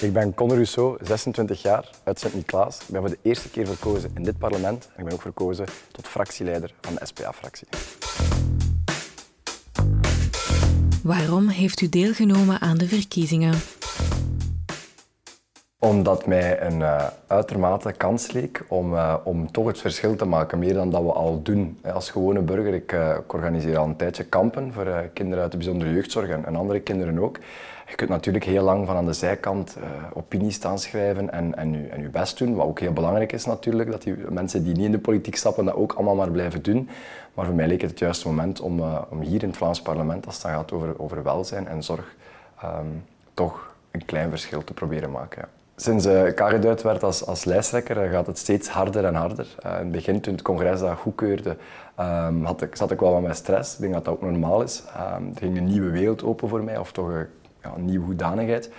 Ik ben Conor Rousseau, 26 jaar, uit Sint-Niklaas. Ik ben voor de eerste keer verkozen in dit parlement en ik ben ook verkozen tot fractieleider van de SPA-fractie. Waarom heeft u deelgenomen aan de verkiezingen? Omdat mij een eh, uitermate kans leek om, eh, om toch het verschil te maken, meer dan dat we al doen. Eh, als gewone burger, ik, ik organiseer al een tijdje kampen voor kinderen uit de bijzondere jeugdzorg en andere kinderen ook. Je kunt natuurlijk heel lang van aan de zijkant eh, opinies staan schrijven en, en, en best doen, wat ook heel belangrijk is natuurlijk, dat die mensen die niet in de politiek stappen dat ook allemaal maar blijven doen. Maar voor mij leek het het juiste moment om, eh, om hier in het Vlaams parlement, als het gaat over, over welzijn en zorg, ehm, toch een klein verschil te proberen maken. Ja. Sinds ik eh, aangeduid werd als, als lijsttrekker gaat het steeds harder en harder. in het begin, toen het congres dat goedkeurde, keurde, ehm, had ik, zat ik wel wat met stress. Ik denk dat dat ook normaal is. Ehm, er ging een nieuwe wereld open voor mij, of toch een nieuwe hoedanigheid.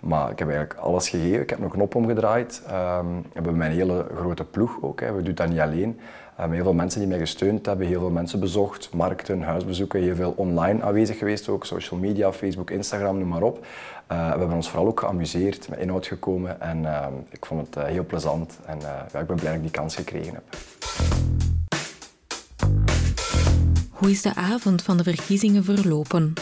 Maar ik heb eigenlijk alles gegeven. Ik heb een knop omgedraaid. Ehm, we hebben mijn hele grote ploeg ook. Hè. We doen dat niet alleen. Um, heel veel mensen die mij gesteund hebben, heel veel mensen bezocht, markten, huisbezoeken, heel veel online aanwezig geweest ook, social media, Facebook, Instagram, noem maar op. Eh, we hebben ons vooral ook geamuseerd, met inhoud gekomen en ehm, ik vond het eh, heel plezant en eh, ja, ik ben blij dat ik die kans gekregen heb. Hoe is de avond van de verkiezingen verlopen?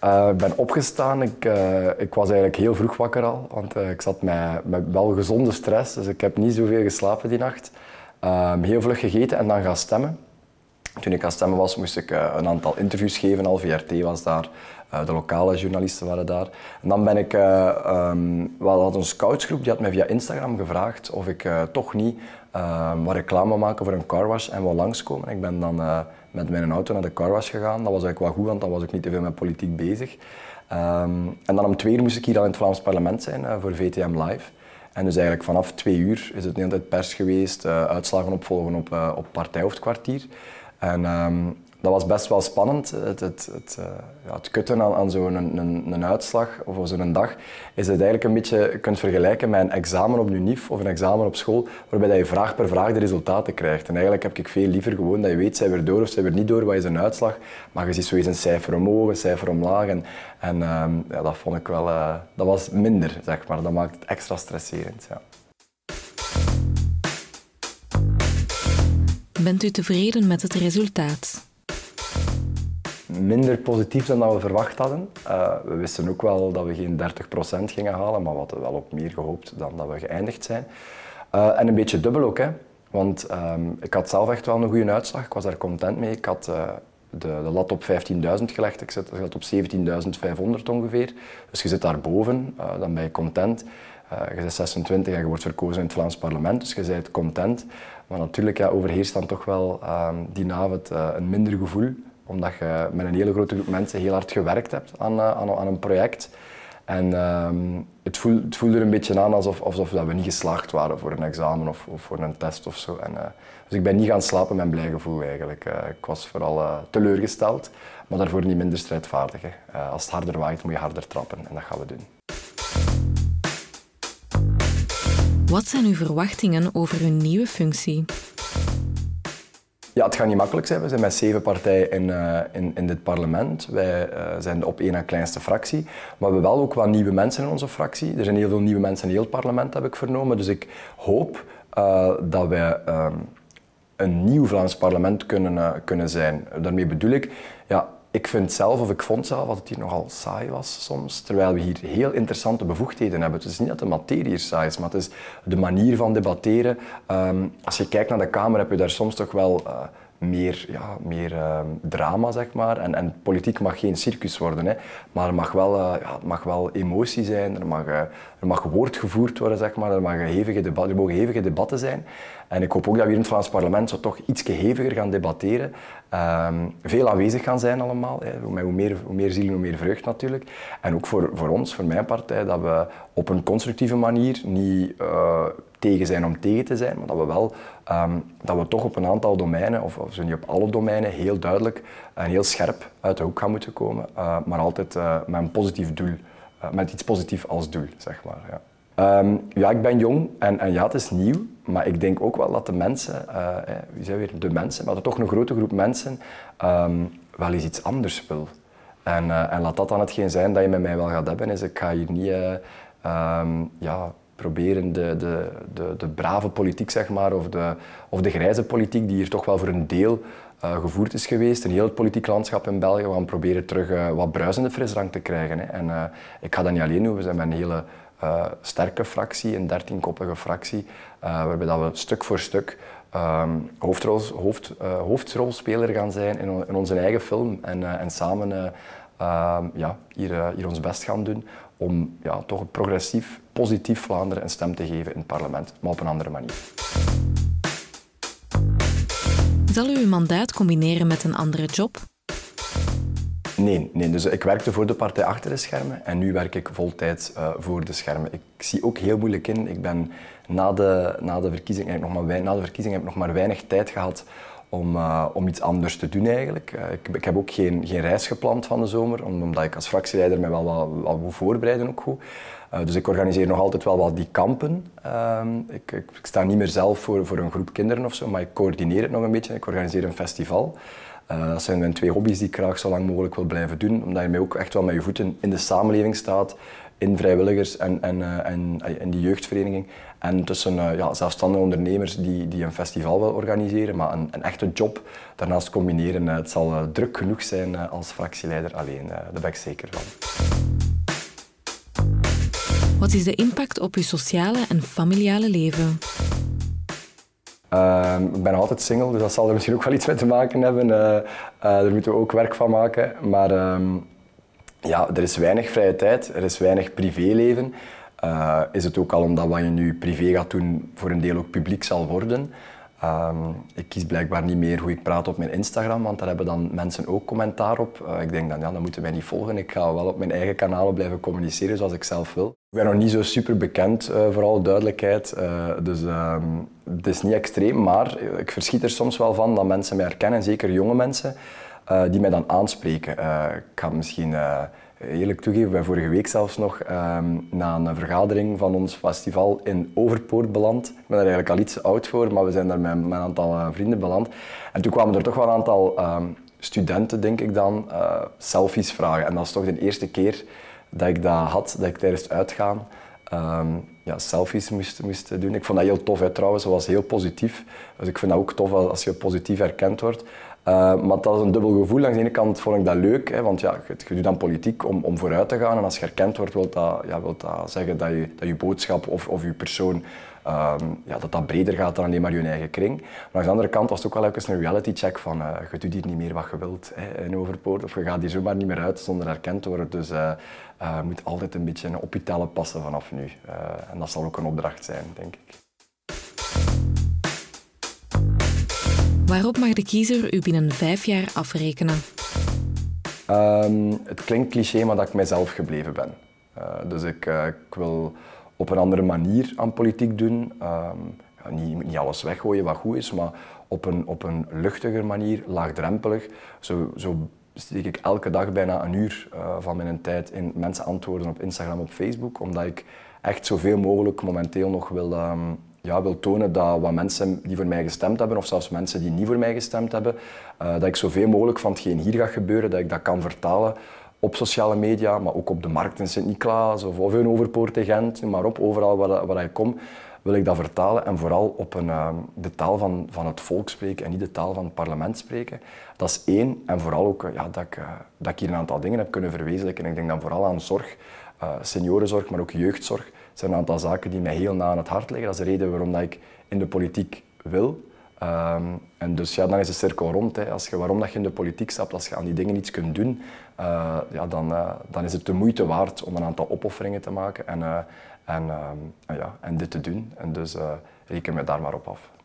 Eh, ik ben opgestaan. Ik, eh, ik was eigenlijk heel vroeg wakker al, want eh, ik zat met, met wel gezonde stress, dus ik heb niet zoveel geslapen die nacht. Ehm, heel vlug gegeten en dan gaan stemmen. Toen ik aan stemmen was, moest ik een aantal interviews geven. Al VRT was daar, de lokale journalisten waren daar. En dan ben ik, ehm, we hadden een scoutsgroep, die had me via Instagram gevraagd of ik toch niet ehm, wat reclame maken voor een car carwash en wil langskomen. Ik ben dan met mijn auto naar de car was gegaan. Dat was eigenlijk wel goed, want dan was ik niet te veel met politiek bezig. Ehm, en dan om twee uur moest ik hier al in het Vlaams parlement zijn eh, voor VTM Live. En dus eigenlijk vanaf twee uur is het de hele tijd pers geweest, eh, uitslagen opvolgen op, uh, op partijhoofdkwartier. En um, dat was best wel spannend. Het, het, eh, ja, het kutten aan, aan zo'n een, een, uitslag of zo'n dag is het eigenlijk een beetje, kunt vergelijken met een examen op UNIF of een examen op school, waarbij dat je vraag per vraag de resultaten krijgt. En eigenlijk heb ik veel liever gewoon dat je weet, zij we er door of zij we er niet door, wat is een uitslag? Maar je ziet zoiets een cijfer omhoog, een cijfer omlaag. En, ehm, ja, dat vond ik wel, eh, dat was minder, zeg maar. Dat maakt het extra stresserend. Ja. Bent u tevreden met het resultaat? minder positief dan dat we verwacht hadden. Eh, we wisten ook wel dat we geen 30% gingen halen, maar we hadden wel op meer gehoopt dan dat we geëindigd zijn. Eh, en een beetje dubbel ook, hè. Want ehm, ik had zelf echt wel een goede uitslag. Ik was daar content mee. Ik had eh, de, de, lat op 15.000 gelegd. Ik zit, ik op 17.500 ongeveer. Dus je zit daarboven. Uh, dan ben je content. je bent 26 en je wordt verkozen in het Vlaams parlement. Dus je bent content. Maar natuurlijk ja, overheerst dan toch wel ehm, die avond een minder gevoel omdat je met een hele grote groep mensen heel hard gewerkt hebt aan, eh, aan, een project. En ehm, het, voelde, het, voelde er een beetje aan alsof, alsof dat we niet geslaagd waren voor een examen of, of voor een test of zo. En, eh, dus ik ben niet gaan slapen met een blij gevoel eigenlijk. Eh, ik was vooral teleurgesteld, maar daarvoor niet minder strijdvaardig. als het harder waait, moet je harder trappen en dat gaan we doen. Wat zijn uw verwachtingen over uw nieuwe functie? Ja, het gaat niet makkelijk zijn. We zijn met zeven partijen in, eh, in, in, dit parlement. Wij eh, zijn de op één na kleinste fractie. Maar we hebben wel ook wat nieuwe mensen in onze fractie. Er zijn heel veel nieuwe mensen in heel het parlement, heb ik vernomen. Dus ik hoop eh, dat wij ehm, een nieuw Vlaams parlement kunnen, kunnen zijn. Daarmee bedoel ik, ja, ik vind zelf, of ik vond zelf, dat het hier nogal saai was soms. Terwijl we hier heel interessante bevoegdheden hebben. Het is niet dat de materie hier saai is, maar het is de manier van debatteren. Ehm, als je kijkt naar de Kamer, heb je daar soms toch wel eh, meer, ja, meer ehm, drama, zeg maar. En, en politiek mag geen circus worden, hè. maar er mag wel, eh, ja, mag wel emotie zijn, er mag, eh, er mag woord gevoerd worden, zeg maar. er, mag mogen hevige debatten zijn. En ik hoop ook dat we hier in het Vlaams parlement zo toch iets heviger gaan debatteren. Ehm, veel aanwezig gaan zijn allemaal. Hè. Hoe, meer, hoe meer zielen, hoe meer vreugd natuurlijk. En ook voor, voor ons, voor mijn partij, dat we op een constructieve manier niet eh, tegen zijn om tegen te zijn, maar dat we wel ehm, dat we toch op een aantal domeinen, of, of zo niet op alle domeinen, heel duidelijk en heel scherp uit de hoek gaan moeten komen, eh, maar altijd eh, met een positief doel, eh, met iets positiefs als doel, zeg maar. Ja. Ehm, ja, ik ben jong en, en, ja, het is nieuw, maar ik denk ook wel dat de mensen, eh, wie zijn weer de mensen, maar dat toch een grote groep mensen ehm, wel eens iets anders wil. En, en, laat dat dan hetgeen zijn dat je met mij wel gaat hebben, is ik ga hier niet ja, proberen de, de, de, de brave politiek, zeg maar, of de, of de grijze politiek, die hier toch wel voor een deel eh, gevoerd is geweest in heel het politiek landschap in België. gaan proberen terug eh, wat bruisende frisdrank te krijgen. Hè. En eh, ik ga dat niet alleen doen, we zijn met een hele sterke fractie, een dertienkoppige fractie, waarbij dat we stuk voor stuk ehm, hoofdrol, hoofd, hoofdrolspeler gaan zijn in, in, onze eigen film en, en samen ehm, ja, hier, hier ons best gaan doen om ja, toch progressief positief Vlaanderen een stem te geven in het parlement, maar op een andere manier. Zal u uw mandaat combineren met een andere job? Nee, nee, dus ik werkte voor de partij achter de schermen en nu werk ik voltijds uh, voor de schermen. Ik zie ook heel moeilijk in. Ik ben na de, na de verkiezing, nog maar, na de verkiezing heb ik nog maar weinig tijd gehad om, eh, om iets anders te doen eigenlijk. Eh, ik, ik, heb ook geen, geen reis gepland van de zomer, omdat ik als fractieleider mij wel wat, moet wil voorbereiden ook goed. Eh, dus ik organiseer nog altijd wel wat die kampen. Ehm, ik, ik, sta niet meer zelf voor, voor een groep kinderen of zo, maar ik coördineer het nog een beetje. Ik organiseer een festival. Eh, dat zijn mijn twee hobby's die ik graag zo lang mogelijk wil blijven doen, omdat je mij ook echt wel met je voeten in de samenleving staat, in vrijwilligers en, en, eh, en in die jeugdvereniging. En tussen ja, zelfstandige ondernemers die, die een festival willen organiseren, maar een, een echte job daarnaast combineren. het zal druk genoeg zijn als fractieleider alleen, daar ben ik zeker van. Wat is de impact op je sociale en familiale leven? Ehm, ik ben altijd single, dus dat zal er misschien ook wel iets mee te maken hebben. Eh, eh, daar moeten we ook werk van maken. Maar ehm, ja, er is weinig vrije tijd, er is weinig privéleven. Eh, is het ook al omdat wat je nu privé gaat doen voor een deel ook publiek zal worden. Ehm, ik kies blijkbaar niet meer hoe ik praat op mijn Instagram, want daar hebben dan mensen ook commentaar op. Eh, ik denk dan, ja, dan moeten wij niet volgen. Ik ga wel op mijn eigen kanalen blijven communiceren zoals ik zelf wil. Ik ben nog niet zo super bekend, uh, eh, voor alle duidelijkheid. Eh, dus ehm, het is niet extreem, maar ik verschiet er soms wel van dat mensen mij herkennen, zeker jonge mensen, die mij dan aanspreken. ik ga misschien eh, eerlijk toegeven, wij vorige week zelfs nog ehm, na een vergadering van ons festival in Overpoort beland. Ik ben daar eigenlijk al iets oud voor, maar we zijn daar met, een aantal eh, vrienden beland. En toen kwamen er toch wel een aantal ehm, studenten, denk ik dan, eh, selfies vragen. En dat is toch de eerste keer dat ik dat had, dat ik tijdens het uitgaan ehm, ja, selfies moest, moest doen. Ik vond dat heel tof, hè, trouwens. Dat was heel positief. Dus ik vind dat ook tof als je positief herkend wordt. Eh, maar dat is een dubbel gevoel. Aan de ene kant vond ik dat leuk, hè, want ja, je, doet dan politiek om, om vooruit te gaan. En als je herkend wordt, wil dat, ja, dat zeggen dat je, dat je boodschap of, of je persoon ehm, ja, dat dat breder gaat dan alleen maar je eigen kring. Maar aan de andere kant was het ook wel eens een reality check van eh, je doet hier niet meer wat je wilt hè, in Overpoort of je gaat hier zomaar niet meer uit zonder herkend worden. Dus eh, je moet altijd een beetje op je tellen passen vanaf nu. en dat zal ook een opdracht zijn, denk ik. Waarop mag de kiezer u binnen vijf jaar afrekenen? Ehm, het klinkt cliché, maar dat ik mijzelf gebleven ben. Eh, dus ik, eh, ik, wil op een andere manier aan politiek doen. Ehm, ja, niet, niet, alles weggooien wat goed is, maar op een, op een luchtiger manier, laagdrempelig. Zo, zo steek ik elke dag bijna een uur eh, van mijn tijd in mensen antwoorden op Instagram, op Facebook, omdat ik echt zoveel mogelijk momenteel nog wil... Ehm, ja, wil tonen dat wat mensen die voor mij gestemd hebben, of zelfs mensen die niet voor mij gestemd hebben, eh, dat ik zoveel mogelijk van hetgeen hier gaat gebeuren, dat ik dat kan vertalen op sociale media, maar ook op de markt in Sint-Niklaas of, of in Overpoort in Gent, maar op, overal waar, waar ik kom, wil ik dat vertalen en vooral op een, eh, de taal van, van het volk spreken en niet de taal van het parlement spreken. Dat is één. En vooral ook eh, ja, dat, ik, dat ik hier een aantal dingen heb kunnen verwezenlijken. ik denk dan vooral aan zorg, seniorenzorg, maar ook jeugdzorg zijn een aantal zaken die mij heel na aan het hart liggen. Dat is de reden waarom dat ik in de politiek wil. Ehm, en dus ja, dan is de cirkel rond. Als je, waarom dat je in de politiek stapt, als je aan die dingen iets kunt doen, eh, ja, dan, eh, dan is het de moeite waard om een aantal opofferingen te maken en, eh, ehm, en, ja, en dit te doen. En dus reken me daar maar op af.